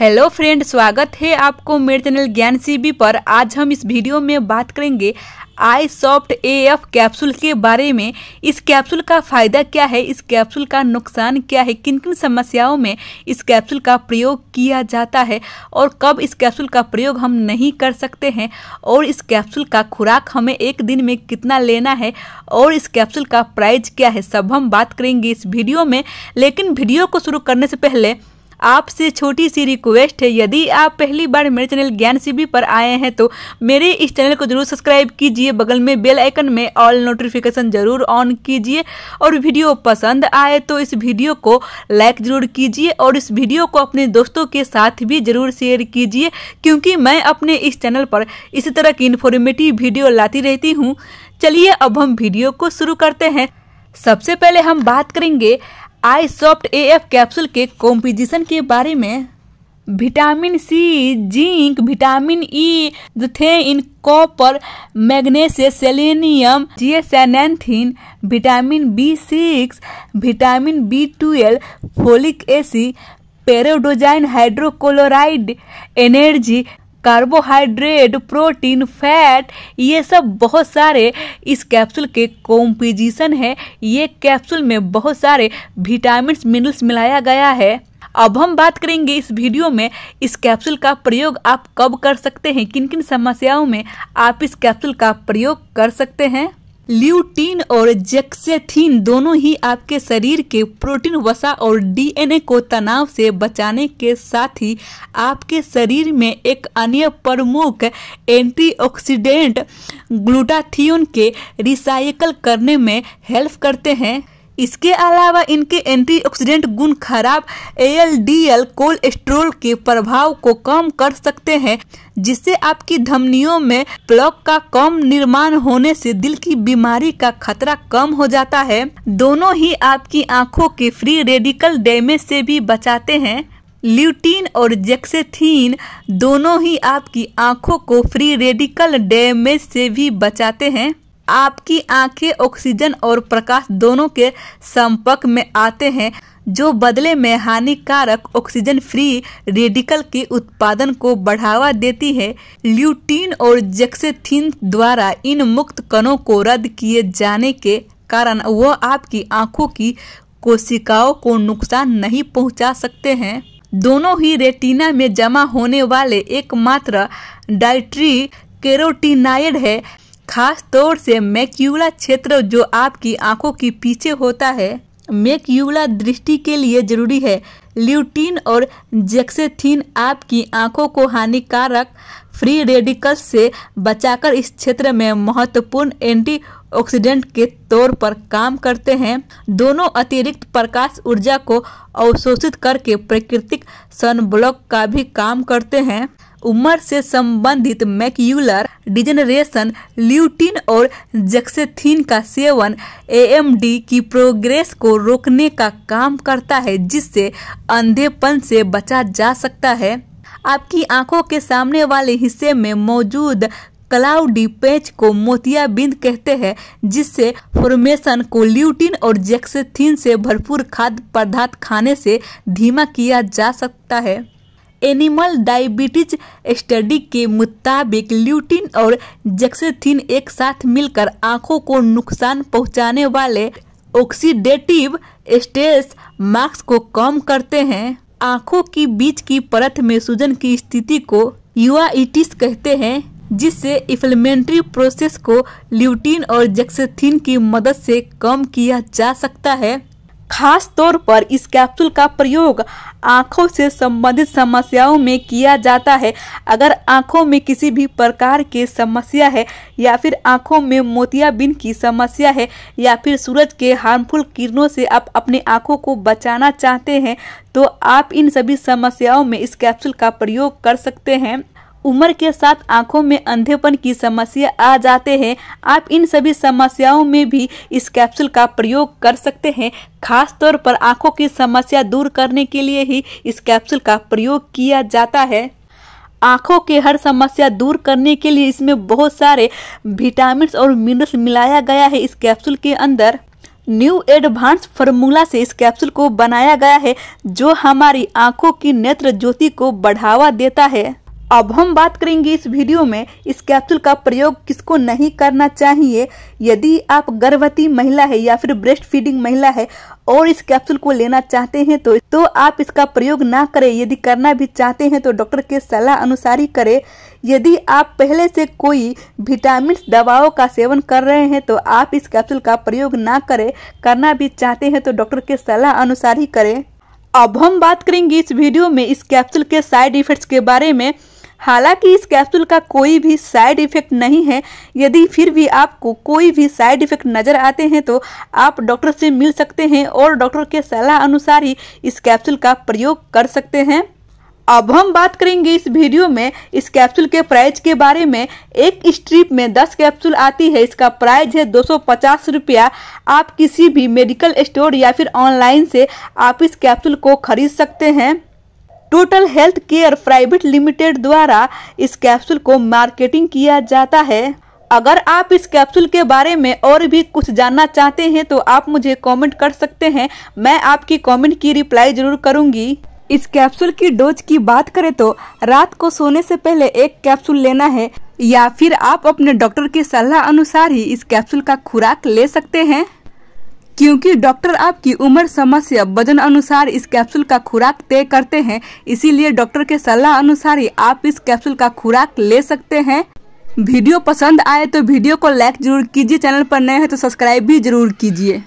hello friend स्वागत है आपको मेरे चैनल ज्ञान सी पर आज हम इस वीडियो में बात करेंगे I soft A F capsule के बारे में इस कैप्सूल का फ़ायदा क्या है इस कैप्सूल का नुकसान क्या है किन किन समस्याओं में इस कैप्सूल का प्रयोग किया जाता है और कब इस कैप्सूल का प्रयोग हम नहीं कर सकते हैं और इस कैप्सूल का खुराक हमें एक दिन में कितना लेना है और इस कैप्सूल का प्राइस क्या है सब हम बात करेंगे इस वीडियो में लेकिन वीडियो को शुरू करने से पहले आपसे छोटी सी रिक्वेस्ट है यदि आप पहली बार मेरे चैनल ज्ञान सीबी पर आए हैं तो मेरे इस चैनल को जरूर सब्सक्राइब कीजिए बगल में बेल आइकन में ऑल नोटिफिकेशन जरूर ऑन कीजिए और वीडियो पसंद आए तो इस वीडियो को लाइक जरूर कीजिए और इस वीडियो को अपने दोस्तों के साथ भी जरूर शेयर कीजिए क्योंकि मैं अपने इस चैनल पर इसी तरह की इन्फॉर्मेटिव वीडियो लाती रहती हूँ चलिए अब हम वीडियो को शुरू करते हैं सबसे पहले हम बात करेंगे I soft A F capsule के कॉम्पोजिशन के बारे में vitamin C zinc vitamin E इन copper magnesium selenium zeaxanthin vitamin B six vitamin B twelve folic acid pyridoxine hydrochloride energy carbohydrate protein fat ये सब बहुत सारे इस कैप्सूल के कॉम्पिजिशन है ये कैप्सूल में बहुत सारे विटामिन मिनरल्स मिलाया गया है अब हम बात करेंगे इस वीडियो में इस कैप्सूल का प्रयोग आप कब कर सकते हैं किन किन समस्याओं में आप इस कैप्सूल का प्रयोग कर सकते हैं ल्यूटीन और जेक्सेथीन दोनों ही आपके शरीर के प्रोटीन वसा और डीएनए को तनाव से बचाने के साथ ही आपके शरीर में एक अन्य प्रमुख एंटीऑक्सीडेंट ग्लूटाथियोन के रिसाइकल करने में हेल्प करते हैं इसके अलावा इनके एंटीऑक्सीडेंट गुण खराब एल कोलेस्ट्रोल के प्रभाव को कम कर सकते हैं जिससे आपकी धमनियों में प्लग का कम निर्माण होने से दिल की बीमारी का खतरा कम हो जाता है दोनों ही आपकी आंखों के फ्री रेडिकल डैमेज से भी बचाते हैं ल्यूटीन और जेक्सेथीन दोनों ही आपकी आंखों को फ्री रेडिकल डैमेज से भी बचाते हैं आपकी आंखें ऑक्सीजन और प्रकाश दोनों के संपर्क में आते हैं जो बदले में हानिकारक ऑक्सीजन फ्री रेडिकल के उत्पादन को बढ़ावा देती है ल्यूटीन और जेक्सेथिन द्वारा इन मुक्त कणों को रद्द किए जाने के कारण वह आपकी आंखों की कोशिकाओं को नुकसान नहीं पहुंचा सकते हैं दोनों ही रेटिना में जमा होने वाले एकमात्र डाइट्री केरोटीनाइड है खास तौर से मैक्यूला क्षेत्र जो आपकी आंखों के पीछे होता है मैक्यूला दृष्टि के लिए जरूरी है ल्यूटीन और जेक्सेथीन आपकी आंखों को हानिकारक फ्री रेडिकल्स से बचाकर इस क्षेत्र में महत्वपूर्ण एंटी ऑक्सीडेंट के तौर पर काम करते हैं दोनों अतिरिक्त प्रकाश ऊर्जा को अवशोषित करके प्राकृतिक सनब्लॉक का भी काम करते हैं उम्र से संबंधित मैक्यूलर डिजेनरेशन ल्यूटिन और जक्सेथीन का सेवन एएमडी की प्रोग्रेस को रोकने का काम करता है जिससे अंधेपन से बचा जा सकता है आपकी आंखों के सामने वाले हिस्से में मौजूद क्लाउडी पैच को मोतियाबिंद कहते हैं जिससे फॉर्मेशन को ल्यूटिन और जेक्सेथिन से भरपूर खाद्य पदार्थ खाने से धीमा किया जा सकता है एनिमल डायबिटीज स्टडी के मुताबिक ल्यूटिन और जक्सेथिन एक साथ मिलकर आंखों को नुकसान पहुंचाने वाले ऑक्सीडेटिव स्टेस मार्क्स को कम करते हैं आंखों की बीच की परत में सूजन की स्थिति को यूआइटिस कहते हैं जिससे इफ्लेमेंट्री प्रोसेस को ल्यूटिन और जक्सेथिन की मदद से कम किया जा सकता है खास तौर पर इस कैप्सूल का प्रयोग आँखों से संबंधित समस्याओं में किया जाता है अगर आँखों में किसी भी प्रकार के समस्या है या फिर आँखों में मोतियाबिंद की समस्या है या फिर सूरज के हार्मफुल किरणों से आप अपने आँखों को बचाना चाहते हैं तो आप इन सभी समस्याओं में इस कैप्सूल का प्रयोग कर सकते हैं उम्र के साथ आंखों में अंधेपन की समस्या आ जाते हैं आप इन सभी समस्याओं में भी इस कैप्सूल का प्रयोग कर सकते हैं खास तौर पर आंखों की समस्या दूर करने के लिए ही इस कैप्सूल का प्रयोग किया जाता है आंखों के हर समस्या दूर करने के लिए इसमें बहुत सारे विटामिन और मिनरल्स मिलाया गया है इस कैप्सूल के अंदर न्यू एडवांस फार्मूला से इस कैप्सूल को बनाया गया है जो हमारी आंखों की नेत्र ज्योति को बढ़ावा देता है अब हम बात करेंगे इस वीडियो में इस कैप्सूल का प्रयोग किसको नहीं करना चाहिए यदि आप गर्भवती महिला है या फिर ब्रेस्ट फीडिंग महिला है और इस कैप्सूल को लेना चाहते हैं तो तो आप इसका प्रयोग ना करें यदि करना भी चाहते हैं तो डॉक्टर के सलाह अनुसार ही करें यदि आप पहले से कोई विटामिन दवाओं का सेवन कर रहे हैं तो आप इस कैप्सूल का प्रयोग ना करें करना भी चाहते हैं तो डॉक्टर के सलाह अनुसार ही करें अब हम बात करेंगे इस वीडियो में इस कैप्सूल के साइड इफेक्ट्स के बारे में हालांकि इस कैप्सूल का कोई भी साइड इफेक्ट नहीं है यदि फिर भी आपको कोई भी साइड इफेक्ट नज़र आते हैं तो आप डॉक्टर से मिल सकते हैं और डॉक्टर के सलाह अनुसार ही इस कैप्सूल का प्रयोग कर सकते हैं अब हम बात करेंगे इस वीडियो में इस कैप्सूल के प्राइस के बारे में एक स्ट्रिप में 10 कैप्सूल आती है इसका प्राइस है दो सौ रुपया आप किसी भी मेडिकल स्टोर या फिर ऑनलाइन से आप इस कैप्सूल को खरीद सकते हैं Total Health Care Private Limited द्वारा इस कैप्सूल को मार्केटिंग किया जाता है अगर आप इस कैप्सूल के बारे में और भी कुछ जानना चाहते हैं तो आप मुझे कमेंट कर सकते हैं मैं आपकी कमेंट की रिप्लाई जरूर करूंगी इस कैप्सूल की डोज की बात करें तो रात को सोने से पहले एक कैप्सूल लेना है या फिर आप अपने डॉक्टर की सलाह अनुसार ही इस कैप्सूल का खुराक ले सकते हैं क्योंकि डॉक्टर आपकी उम्र समस्या वजन अनुसार इस कैप्सूल का खुराक तय करते हैं इसीलिए डॉक्टर के सलाह अनुसार ही आप इस कैप्सूल का खुराक ले सकते हैं वीडियो पसंद आए तो वीडियो को लाइक जरूर कीजिए चैनल पर नए हैं तो सब्सक्राइब भी जरूर कीजिए